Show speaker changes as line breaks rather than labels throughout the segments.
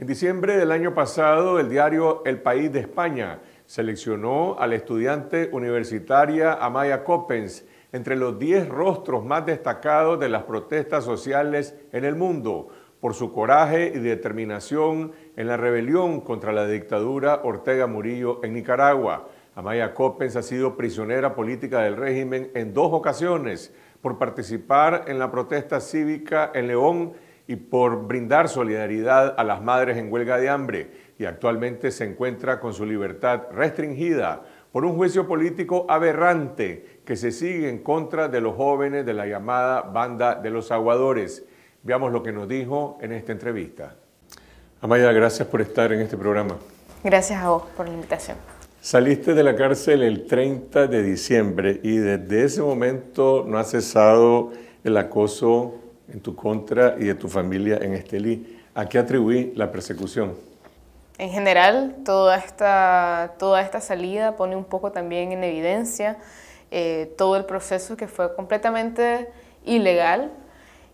En diciembre del año pasado, el diario El País de España seleccionó a la estudiante universitaria Amaya Coppens entre los 10 rostros más destacados de las protestas sociales en el mundo por su coraje y determinación en la rebelión contra la dictadura Ortega Murillo en Nicaragua. Amaya Coppens ha sido prisionera política del régimen en dos ocasiones por participar en la protesta cívica en León y por brindar solidaridad a las madres en huelga de hambre y actualmente se encuentra con su libertad restringida por un juicio político aberrante que se sigue en contra de los jóvenes de la llamada banda de los aguadores. Veamos lo que nos dijo en esta entrevista. Amaya, gracias por estar en este programa.
Gracias a vos por la invitación.
Saliste de la cárcel el 30 de diciembre y desde ese momento no ha cesado el acoso en tu contra y de tu familia en Estelí. ¿A qué atribuí la persecución?
En general, toda esta, toda esta salida pone un poco también en evidencia eh, todo el proceso que fue completamente ilegal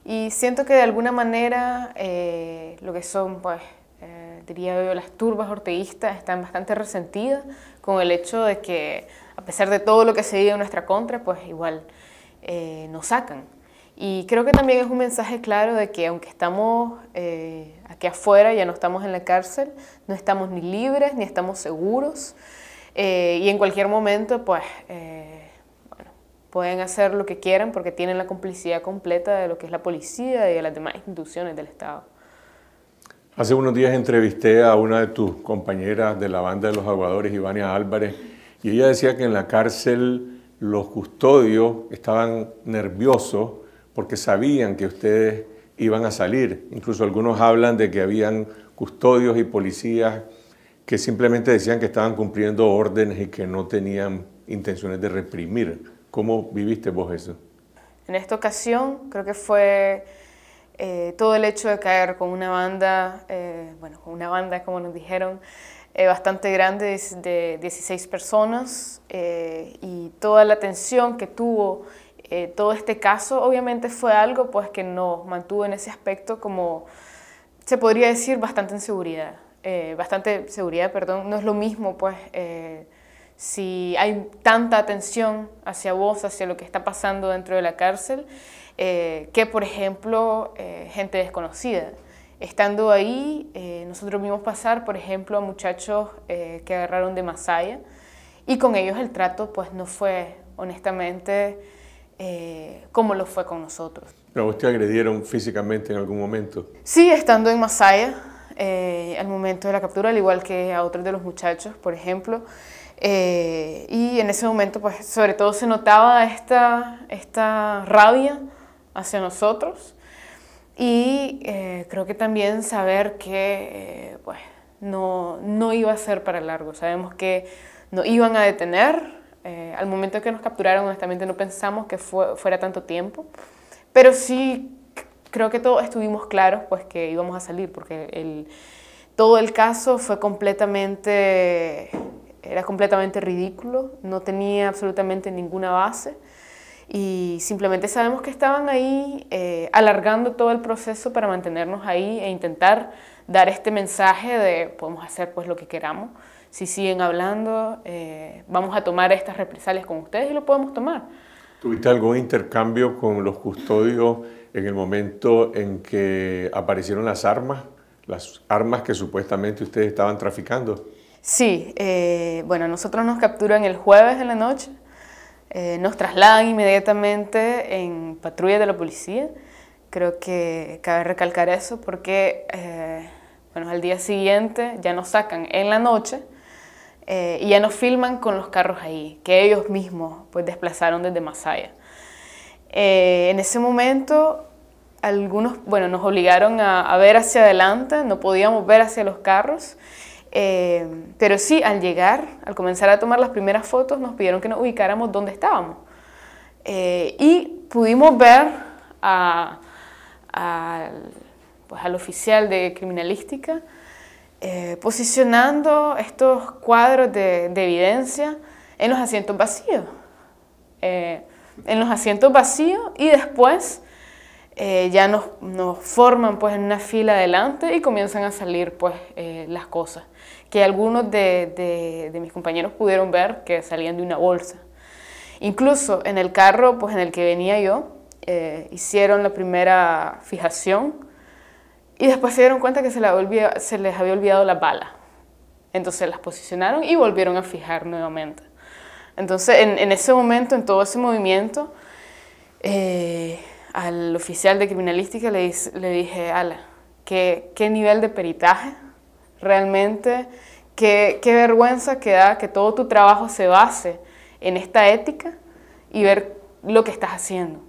y siento que de alguna manera eh, lo que son, pues, eh, diría yo, las turbas orteguistas están bastante resentidas con el hecho de que a pesar de todo lo que se dio en nuestra contra, pues igual nos sacan. Y creo que también es un mensaje claro de que aunque estamos eh, aquí afuera, ya no estamos en la cárcel, no estamos ni libres, ni estamos seguros. Eh, y en cualquier momento, pues, eh, bueno, pueden hacer lo que quieran porque tienen la complicidad completa de lo que es la policía y de las demás instituciones del Estado.
Hace unos días entrevisté a una de tus compañeras de la banda de los aguadores, Ivania Álvarez, y ella decía que en la cárcel los custodios estaban nerviosos porque sabían que ustedes iban a salir. Incluso algunos hablan de que habían custodios y policías que simplemente decían que estaban cumpliendo órdenes y que no tenían intenciones de reprimir. ¿Cómo viviste vos eso?
En esta ocasión creo que fue eh, todo el hecho de caer con una banda, eh, bueno, con una banda como nos dijeron, eh, bastante grande de 16 personas y toda la tensión que tuvo eh, todo este caso obviamente fue algo pues que nos mantuvo en ese aspecto como, se podría decir, bastante inseguridad. Eh, bastante seguridad, perdón, no es lo mismo pues eh, si hay tanta atención hacia vos, hacia lo que está pasando dentro de la cárcel, que por ejemplo gente desconocida. Estando ahí, nosotros vimos pasar, por ejemplo, a muchachos que agarraron de Masaya y con ellos el trato pues no fue honestamente eh, como lo fue con nosotros.
¿Pero usted agredieron físicamente en algún momento?
Sí, estando en Masaya, eh, al momento de la captura, al igual que a otros de los muchachos, por ejemplo. Eh, y en ese momento, pues, sobre todo se notaba esta, esta rabia hacia nosotros y eh, creo que también saber que, pues, no, no iba a ser para largo. Sabemos que no iban a detener eh, al momento que nos capturaron, honestamente, no pensamos que fuera tanto tiempo, pero sí creo que todos estuvimos claros pues que íbamos a salir, porque todo el caso fue completamente, era completamente ridículo, no tenía absolutamente ninguna base y simplemente sabemos que estaban ahí eh, alargando todo el proceso para mantenernos ahí e intentar dar este mensaje de podemos hacer pues lo que queramos si siguen hablando, eh, vamos a tomar estas represalias con ustedes y lo podemos tomar.
¿Tuviste algún intercambio con los custodios en el momento en que aparecieron las armas, las armas que supuestamente ustedes estaban traficando?
Sí, eh, bueno, nosotros nos capturan el jueves en la noche, eh, nos trasladan inmediatamente en patrulla de la policía. Creo que cabe recalcar eso porque, bueno, al día siguiente ya nos sacan en la noche eh, y ya nos filman con los carros ahí, que ellos mismos pues desplazaron desde Masaya. Eh, en ese momento, algunos, bueno, nos obligaron a, ver hacia adelante, no podíamos ver hacia los carros, eh, pero sí, al llegar, al comenzar a tomar las primeras fotos, nos pidieron que nos ubicáramos donde estábamos. y pudimos ver pues, al oficial de criminalística, eh, posicionando estos cuadros de, evidencia en los asientos vacíos. Eh, en los asientos vacíos y después eh, ya nos, forman pues en una fila adelante y comienzan a salir pues las cosas que algunos de, mis compañeros pudieron ver que salían de una bolsa. Incluso en el carro pues en el que venía yo, hicieron la primera fijación y después se dieron cuenta que se, les había olvidado la bala. Entonces las posicionaron y volvieron a fijar nuevamente. Entonces, en, ese momento, en todo ese movimiento, eh, al oficial de criminalística le, le dije, ala, ¿qué, nivel de peritaje realmente, qué, qué vergüenza que da que todo tu trabajo se base en esta ética y ver lo que estás haciendo.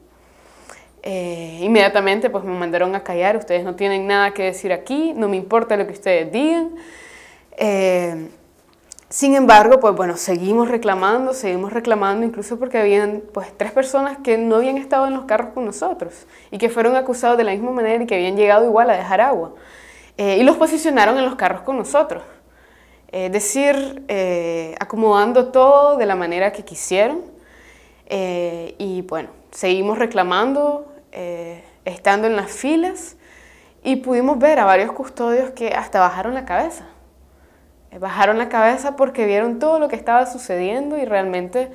Eh, inmediatamente pues me mandaron a callar, ustedes no tienen nada que decir aquí, no me importa lo que ustedes digan. Eh, sin embargo, pues bueno, seguimos reclamando, seguimos reclamando, incluso porque habían pues tres personas que no habían estado en los carros con nosotros y que fueron acusados de la misma manera y que habían llegado igual a dejar agua. Eh, y los posicionaron en los carros con nosotros. Es decir, acomodando todo de la manera que quisieron. y bueno, seguimos reclamando, eh, estando en las filas y pudimos ver a varios custodios que hasta bajaron la cabeza. Eh, bajaron la cabeza porque vieron todo lo que estaba sucediendo y realmente,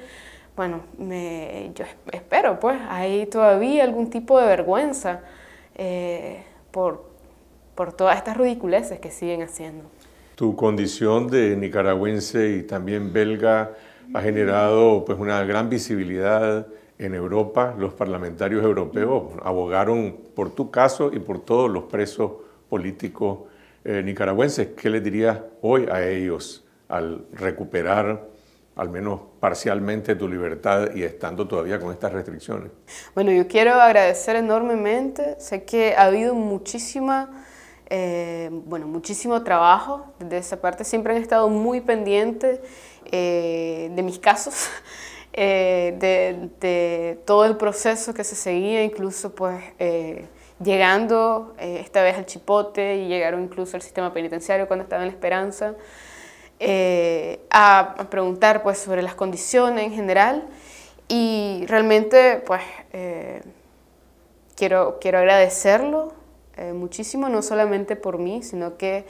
bueno, me, yo espero, pues, hay todavía algún tipo de vergüenza eh, por, por todas estas ridiculeces que siguen haciendo.
Tu condición de nicaragüense y también belga ha generado pues una gran visibilidad en Europa los parlamentarios europeos abogaron por tu caso y por todos los presos políticos eh, nicaragüenses. ¿Qué le dirías hoy a ellos al recuperar al menos parcialmente tu libertad y estando todavía con estas restricciones?
Bueno, yo quiero agradecer enormemente. Sé que ha habido muchísima... Eh, bueno, muchísimo trabajo de esa parte. Siempre han estado muy pendientes eh, de mis casos Eh, de, todo el proceso que se seguía, incluso pues eh, llegando eh, esta vez al Chipote y llegaron incluso al sistema penitenciario cuando estaba en La Esperanza, a, a, preguntar pues sobre las condiciones en general y realmente pues quiero, quiero agradecerlo muchísimo, no solamente por mí, sino que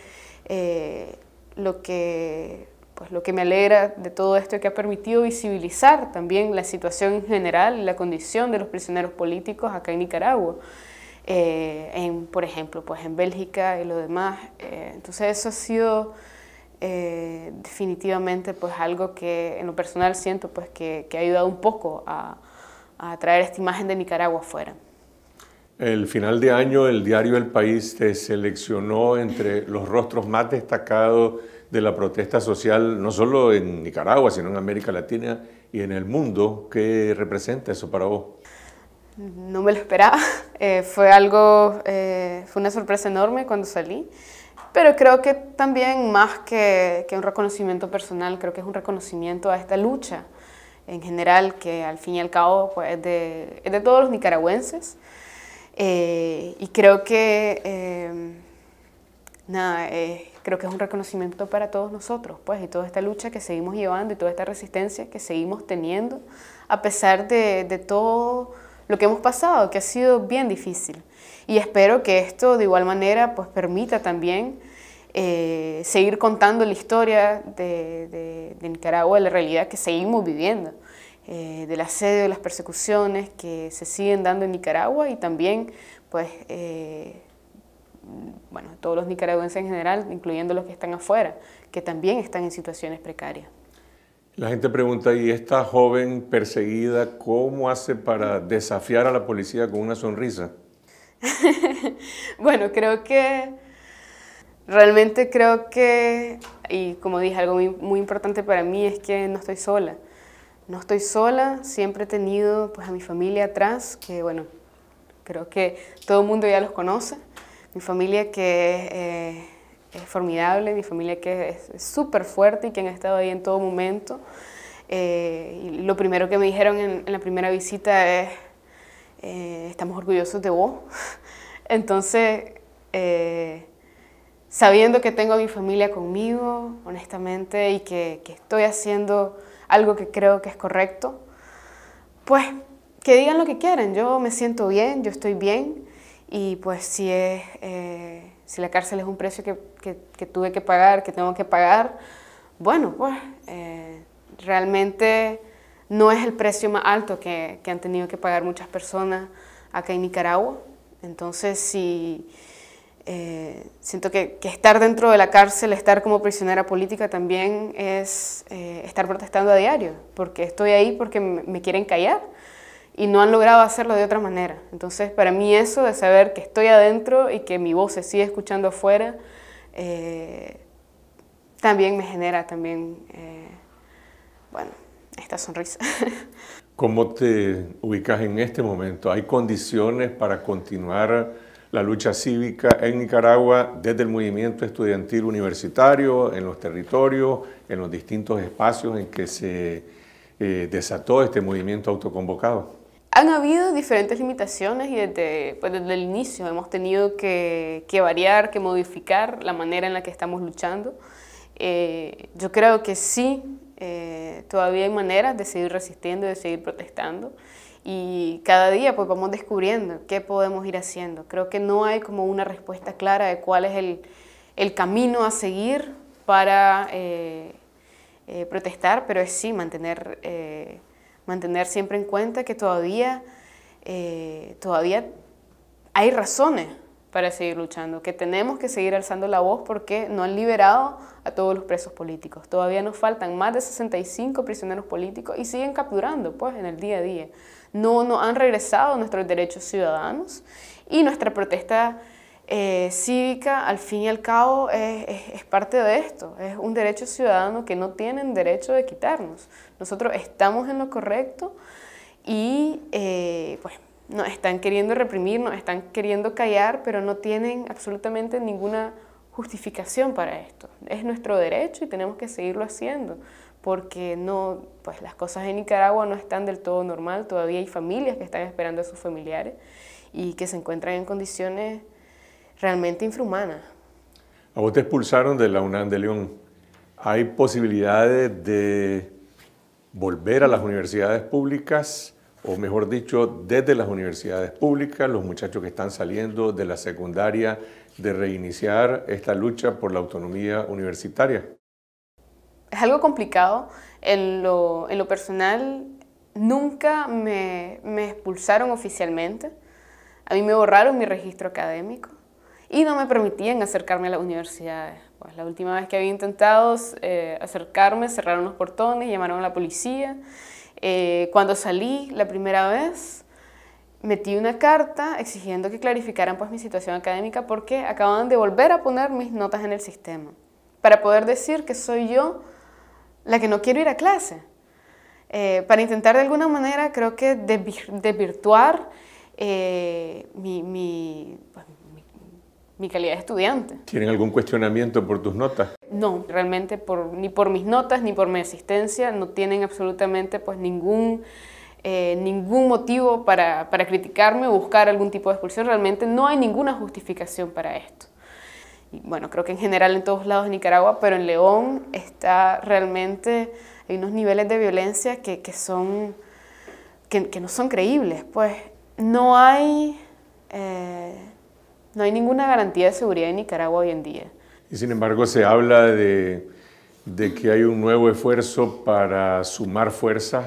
lo que pues, lo que me alegra de todo esto es que ha permitido visibilizar también la situación en general la condición de los prisioneros políticos acá en Nicaragua. Eh, en, por ejemplo, pues en Bélgica y lo demás. Eh, entonces eso ha sido eh, definitivamente pues algo que en lo personal siento pues que, ha ayudado un poco a, a, traer esta imagen de Nicaragua afuera.
El final de año el diario El País te seleccionó entre los rostros más destacados de la protesta social, no solo en Nicaragua, sino en América Latina y en el mundo. ¿Qué representa eso para vos?
No me lo esperaba. Eh, fue algo, eh, fue una sorpresa enorme cuando salí. Pero creo que también más que, que, un reconocimiento personal, creo que es un reconocimiento a esta lucha en general, que al fin y al cabo pues, es, de, todos los nicaragüenses. Eh, y creo que, nada, creo que es un reconocimiento para todos nosotros, pues, y toda esta lucha que seguimos llevando y toda esta resistencia que seguimos teniendo, a pesar de, de todo lo que hemos pasado, que ha sido bien difícil. Y espero que esto, de igual manera, pues, permita también eh, seguir contando la historia de, de, de, Nicaragua, la realidad que seguimos viviendo, eh, del asedio, de las persecuciones que se siguen dando en Nicaragua y también, pues, eh, bueno, todos los nicaragüenses en general, incluyendo los que están afuera, que también están en situaciones precarias.
La gente pregunta, ¿y esta joven perseguida cómo hace para desafiar a la policía con una sonrisa?
bueno, creo que realmente creo que, y como dije, algo muy, importante para mí es que no estoy sola. No estoy sola, siempre he tenido pues, a mi familia atrás, que bueno, creo que todo el mundo ya los conoce mi familia que eh, es formidable, mi familia que es súper fuerte y que han estado ahí en todo momento. Eh, lo primero que me dijeron en, la primera visita es, eh, estamos orgullosos de vos. Entonces, sabiendo que tengo a mi familia conmigo, honestamente, y que, que estoy haciendo algo que creo que es correcto, pues que digan lo que quieran. Yo me siento bien, yo estoy bien. Y pues si, eh, si la cárcel es un precio que, tuve que pagar, que tengo que pagar, bueno, pues eh, realmente no es el precio más alto que, que, han tenido que pagar muchas personas acá en Nicaragua. Entonces sí, eh, siento que, estar dentro de la cárcel, estar como prisionera política también es estar protestando a diario, porque estoy ahí porque me quieren callar y no han logrado hacerlo de otra manera. Entonces, para mí eso de saber que estoy adentro y que mi voz se sigue escuchando afuera, eh, también me genera también, eh, bueno, esta sonrisa.
¿Cómo te ubicas en este momento? ¿Hay condiciones para continuar la lucha cívica en Nicaragua desde el movimiento estudiantil universitario, en los territorios, en los distintos espacios en que se eh, desató este movimiento autoconvocado?
Han habido diferentes limitaciones y desde, pues desde el inicio hemos tenido que, que, variar, que modificar la manera en la que estamos luchando. Eh, yo creo que sí, eh, todavía hay maneras de seguir resistiendo, y de seguir protestando y cada día pues vamos descubriendo qué podemos ir haciendo. Creo que no hay como una respuesta clara de cuál es el, el camino a seguir para eh, protestar, pero es sí mantener mantener siempre en cuenta que todavía, eh, todavía hay razones para seguir luchando, que tenemos que seguir alzando la voz porque no han liberado a todos los presos políticos. Todavía nos faltan más de 65 prisioneros políticos y siguen capturando, pues, en el día a día. No no han regresado nuestros derechos ciudadanos y nuestra protesta eh, cívica, al fin y al cabo, es, parte de esto. Es un derecho ciudadano que no tienen derecho de quitarnos. Nosotros estamos en lo correcto y, eh, pues, nos están queriendo reprimir, nos están queriendo callar, pero no tienen absolutamente ninguna justificación para esto. Es nuestro derecho y tenemos que seguirlo haciendo, porque no, pues las cosas en Nicaragua no están del todo normal, todavía hay familias que están esperando a sus familiares y que se encuentran en condiciones realmente infrahumana.
A vos te expulsaron de la UNAM de León. ¿Hay posibilidades de volver a las universidades públicas? O mejor dicho, desde las universidades públicas, los muchachos que están saliendo de la secundaria, de reiniciar esta lucha por la autonomía universitaria.
Es algo complicado. En lo, personal, nunca me expulsaron oficialmente. A mí me borraron mi registro académico y no me permitían acercarme a las universidades. Pues la última vez que había intentado eh, acercarme, cerraron los portones, llamaron a la policía. Eh, cuando salí la primera vez, metí una carta exigiendo que clarificaran pues mi situación académica porque acababan de volver a poner mis notas en el sistema para poder decir que soy yo la que no quiero ir a clase. Eh, para intentar de alguna manera creo que desvirtuar mi, pues, mi calidad de estudiante.
¿Tienen algún cuestionamiento por tus notas?
No, realmente por, ni por mis notas ni por mi asistencia no tienen absolutamente pues ningún, eh, ningún motivo para, para criticarme o buscar algún tipo de expulsión. Realmente no hay ninguna justificación para esto. Y bueno, creo que en general en todos lados de Nicaragua, pero en León está realmente, hay unos niveles de violencia que, que son, que, no son creíbles. Pues no hay... Eh, no hay ninguna garantía de seguridad en Nicaragua hoy en día.
Y sin embargo se habla de, que hay un nuevo esfuerzo para sumar fuerzas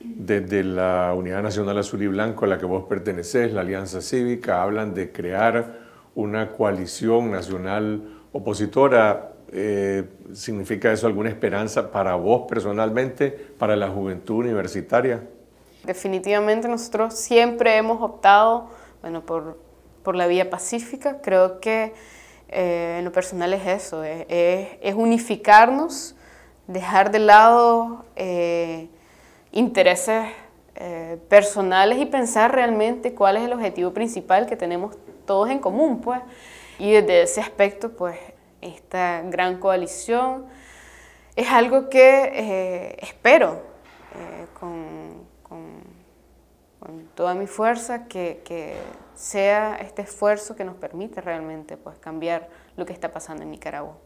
desde la Unidad Nacional Azul y Blanco a la que vos perteneces, la Alianza Cívica, hablan de crear una coalición nacional opositora. Eh, ¿Significa eso alguna esperanza para vos personalmente, para la juventud universitaria?
Definitivamente nosotros siempre hemos optado bueno, por por la vía pacífica. Creo que eh, en lo personal es eso, es, unificarnos, dejar de lado eh, intereses eh, personales y pensar realmente cuál es el objetivo principal que tenemos todos en común, pues. Y desde ese aspecto, pues, esta gran coalición es algo que espero con con toda mi fuerza, que, que, sea este esfuerzo que nos permite realmente pues, cambiar lo que está pasando en Nicaragua.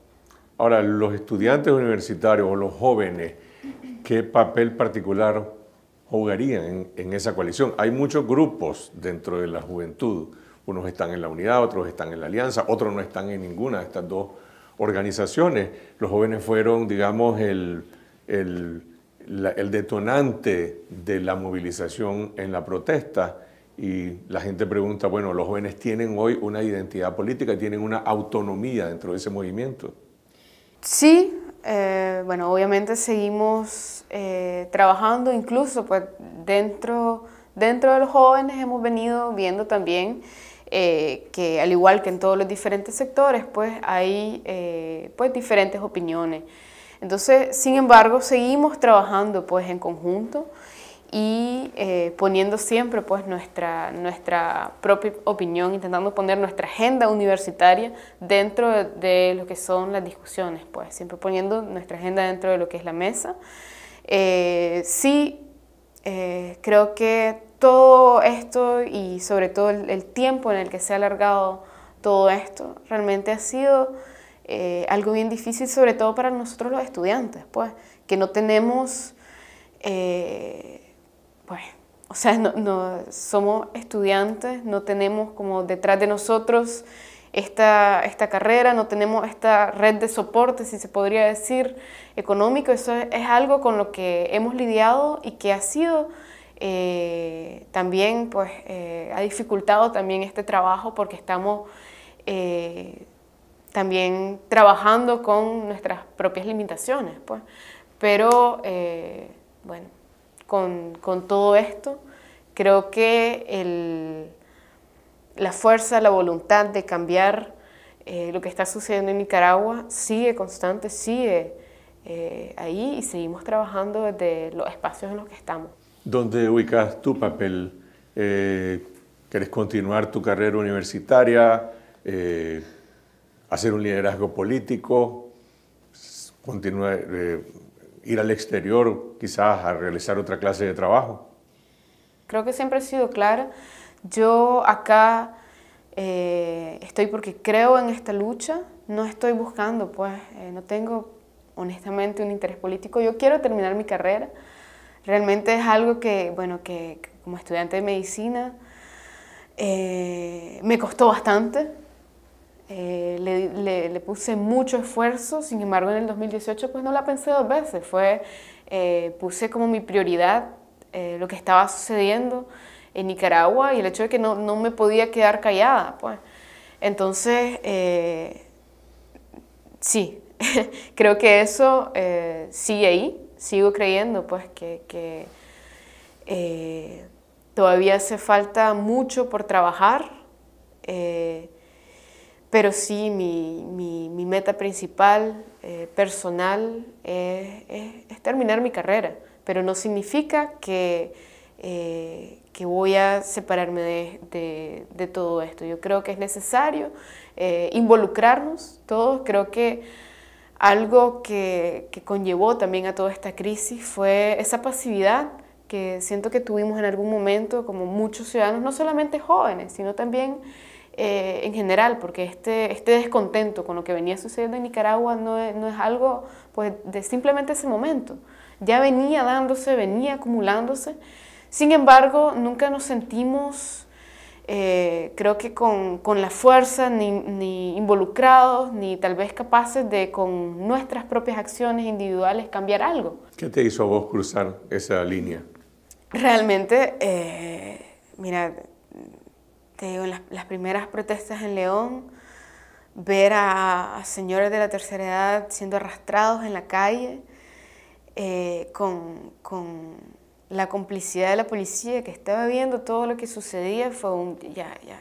Ahora, los estudiantes universitarios o los jóvenes, ¿qué papel particular jugarían en, esa coalición? Hay muchos grupos dentro de la juventud. Unos están en la unidad, otros están en la alianza, otros no están en ninguna de estas dos organizaciones. Los jóvenes fueron, digamos, el, el el detonante de la movilización en la protesta y la gente pregunta, bueno, los jóvenes tienen hoy una identidad política, tienen una autonomía dentro de ese movimiento.
Sí, eh, bueno, obviamente seguimos eh, trabajando, incluso pues dentro, dentro de los jóvenes hemos venido viendo también eh, que al igual que en todos los diferentes sectores, pues hay pues diferentes opiniones. Entonces, sin embargo, seguimos trabajando pues en conjunto y eh, poniendo siempre pues nuestra, nuestra propia opinión, intentando poner nuestra agenda universitaria dentro de, lo que son las discusiones, pues siempre poniendo nuestra agenda dentro de lo que es la mesa. Eh, sí, eh, creo que todo esto y sobre todo el tiempo en el que se ha alargado todo esto realmente ha sido eh, algo bien difícil, sobre todo para nosotros los estudiantes, pues, que no tenemos, eh, pues, o sea, no, somos estudiantes, no tenemos como detrás de nosotros esta, esta carrera, no tenemos esta red de soporte, si se podría decir, económico, eso es, algo con lo que hemos lidiado y que ha sido... Eh, también pues ha dificultado también este trabajo porque estamos también trabajando con nuestras propias limitaciones, pues. Pero, eh, bueno, con, todo esto, creo que la fuerza, la voluntad de cambiar eh, lo que está sucediendo en Nicaragua sigue constante, sigue eh, ahí y seguimos trabajando desde los espacios en los que estamos.
¿Dónde ubicas tu papel? ¿Quieres continuar tu carrera universitaria? hacer un liderazgo político, eh, ir al exterior quizás a realizar otra clase de trabajo?
Creo que siempre he sido clara. Yo acá eh, estoy porque creo en esta lucha, no estoy buscando, pues eh, no tengo honestamente un interés político. Yo quiero terminar mi carrera. Realmente es algo que, bueno, que como estudiante de medicina me costó bastante, eh, le, puse mucho esfuerzo, sin embargo en el 2018 pues no la pensé dos veces, fue, eh, puse como mi prioridad eh, lo que estaba sucediendo en Nicaragua y el hecho de que no, no me podía quedar callada, pues. Entonces, sí, creo que eso sigue ahí, sigo creyendo pues que, todavía hace falta mucho por trabajar. Eh, pero sí, mi, mi, meta principal, eh, personal, eh, es, es, terminar mi carrera, pero no significa que, eh, que voy a separarme de, de, de, todo esto. Yo creo que es necesario involucrarnos todos. Creo que algo que, que conllevó también a toda esta crisis fue esa pasividad que siento que tuvimos en algún momento como muchos ciudadanos, no solamente jóvenes, sino también... Eh, en general, porque este, este descontento con lo que venía sucediendo en Nicaragua no es, no es algo pues, de simplemente ese momento. Ya venía dándose, venía acumulándose. Sin embargo, nunca nos sentimos, eh, creo que con, con la fuerza, ni, ni, involucrados, ni tal vez capaces de con nuestras propias acciones individuales cambiar algo.
¿Qué te hizo a vos cruzar esa línea?
Realmente, eh, mira, digo, este, las, primeras protestas en León, ver a, señores de la tercera edad siendo arrastrados en la calle eh, con, con, la complicidad de la policía que estaba viendo todo lo que sucedía fue un ya, ya,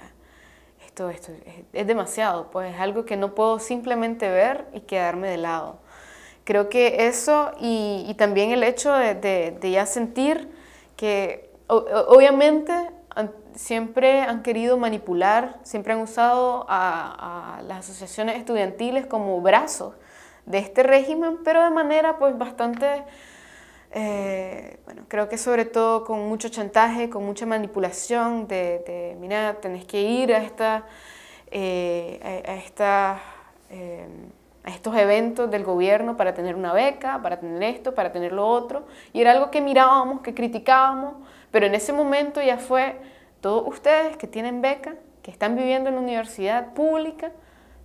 esto, esto es, demasiado, pues es algo que no puedo simplemente ver y quedarme de lado. Creo que eso y, también el hecho de, ya sentir que obviamente siempre han querido manipular, siempre han usado a, las asociaciones estudiantiles como brazos de este régimen, pero de manera pues bastante, eh, bueno, creo que sobre todo con mucho chantaje, con mucha manipulación de, mira, tenés que ir a, esta, eh, a, eh, a estos eventos del gobierno para tener una beca, para tener esto, para tener lo otro, y era algo que mirábamos, que criticábamos, pero en ese momento ya fue todos ustedes que tienen beca, que están viviendo en la universidad pública,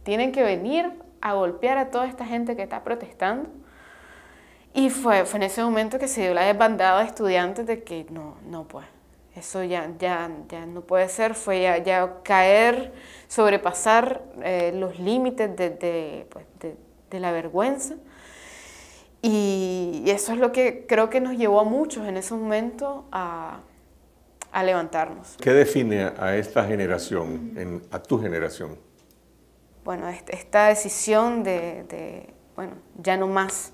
tienen que venir a golpear a toda esta gente que está protestando. Y fue, fue en ese momento que se dio la desbandada de estudiantes de que no, no puede. eso ya, ya, ya no puede ser, fue ya, caer, sobrepasar eh, los límites de, de, pues, de, la vergüenza. y eso es lo que creo que nos llevó a muchos en ese momento a a levantarnos.
¿Qué define a esta generación, a tu generación?
Bueno, esta decisión de, bueno, ya no más,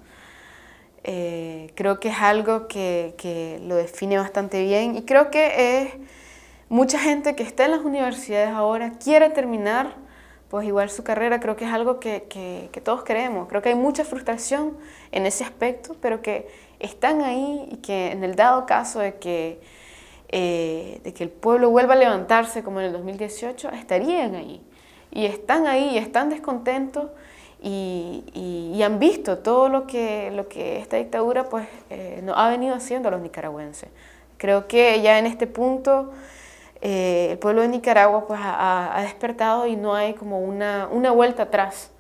eh, creo que es algo que, lo define bastante bien y creo que es mucha gente que está en las universidades ahora quiere terminar pues igual su carrera, creo que es algo que, que todos creemos creo que hay mucha frustración en ese aspecto, pero que están ahí y que en el dado caso de que eh, de que el pueblo vuelva a levantarse como en el 2018, estarían ahí. Y están ahí, están descontentos y, han visto todo lo que, lo que esta dictadura pues, eh, no, ha venido haciendo a los nicaragüenses. Creo que ya en este punto eh, el pueblo de Nicaragua pues, ha, despertado y no hay como una vuelta atrás.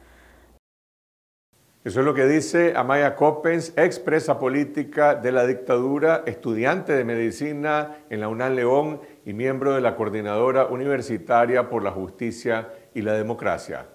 Eso es lo que dice Amaya Coppens, expresa política de la dictadura, estudiante de medicina en la UNAM León y miembro de la Coordinadora Universitaria por la Justicia y la Democracia.